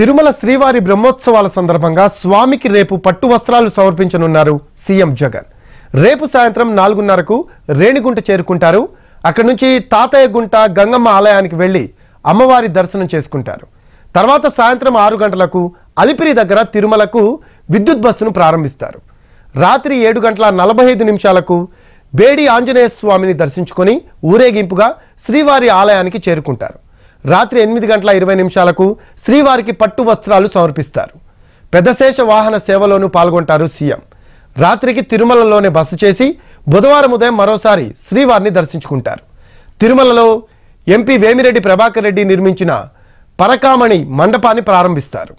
తిరుమల శ్రీవారి బ్రహ్మోత్సవాల సందర్భంగా స్వామికి రేపు పట్టు వస్త్రాలు సమర్పించనున్నారు సీఎం జగన్ రేపు సాయంత్రం నాలుగున్నరకు రేణిగుంట చేరుకుంటారు అక్కడి నుంచి తాతయ్య గుంట గంగమ్మ ఆలయానికి వెళ్ళి అమ్మవారి దర్శనం చేసుకుంటారు తర్వాత సాయంత్రం ఆరు గంటలకు అలిపిరి దగ్గర తిరుమలకు విద్యుత్ బస్సును ప్రారంభిస్తారు రాత్రి ఏడు గంటల నలభై ఐదు నిమిషాలకు బేడి ఆంజనేయ స్వామిని దర్శించుకొని ఊరేగింపుగా శ్రీవారి ఆలయానికి చేరుకుంటారు రాత్రి ఎనిమిది గంటల ఇరవై నిమిషాలకు శ్రీవారికి పట్టు వస్త్రాలు సమర్పిస్తారు పెదశేష వాహన సేవలోనూ పాల్గొంటారు సీఎం రాత్రికి తిరుమలలోనే బస్సు చేసి బుధవారం ఉదయం మరోసారి శ్రీవారిని దర్శించుకుంటారు తిరుమలలో ఎంపీ వేమిరెడ్డి ప్రభాకర్ రెడ్డి నిర్మించిన పరకామణి మండపాన్ని ప్రారంభిస్తారు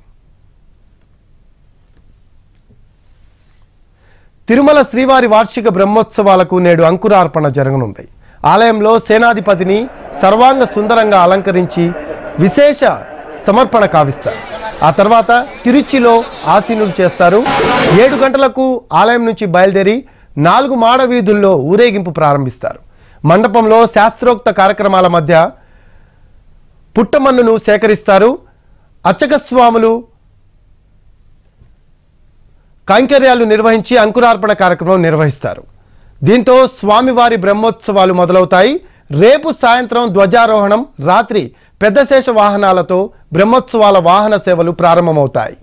తిరుమల శ్రీవారి వార్షిక బ్రహ్మోత్సవాలకు నేడు అంకురార్పణ జరగనుంది ఆలయంలో సేనాధిపతిని సర్వాంగ సుందరంగా అలంకరించి విశేష సమర్పణ కావిస్తారు ఆ తర్వాత తిరుచిలో ఆసీనులు చేస్తారు ఏడు గంటలకు ఆలయం నుంచి బయలుదేరి నాలుగు మాడ వీధుల్లో ఊరేగింపు ప్రారంభిస్తారు మండపంలో శాస్త్రోక్త కార్యక్రమాల మధ్య పుట్టమన్నును సేకరిస్తారు అర్చక స్వాములు కైంకర్యాలు నిర్వహించి అంకురార్పణ కార్యక్రమం నిర్వహిస్తారు దీంతో స్వామివారి బ్రహ్మోత్సవాలు మొదలవుతాయి రేపు సాయంత్రం ధ్వజారోహణం రాత్రి పెద్దశేష వాహనాలతో బ్రహ్మోత్సవాల వాహన సేవలు ప్రారంభమవుతాయి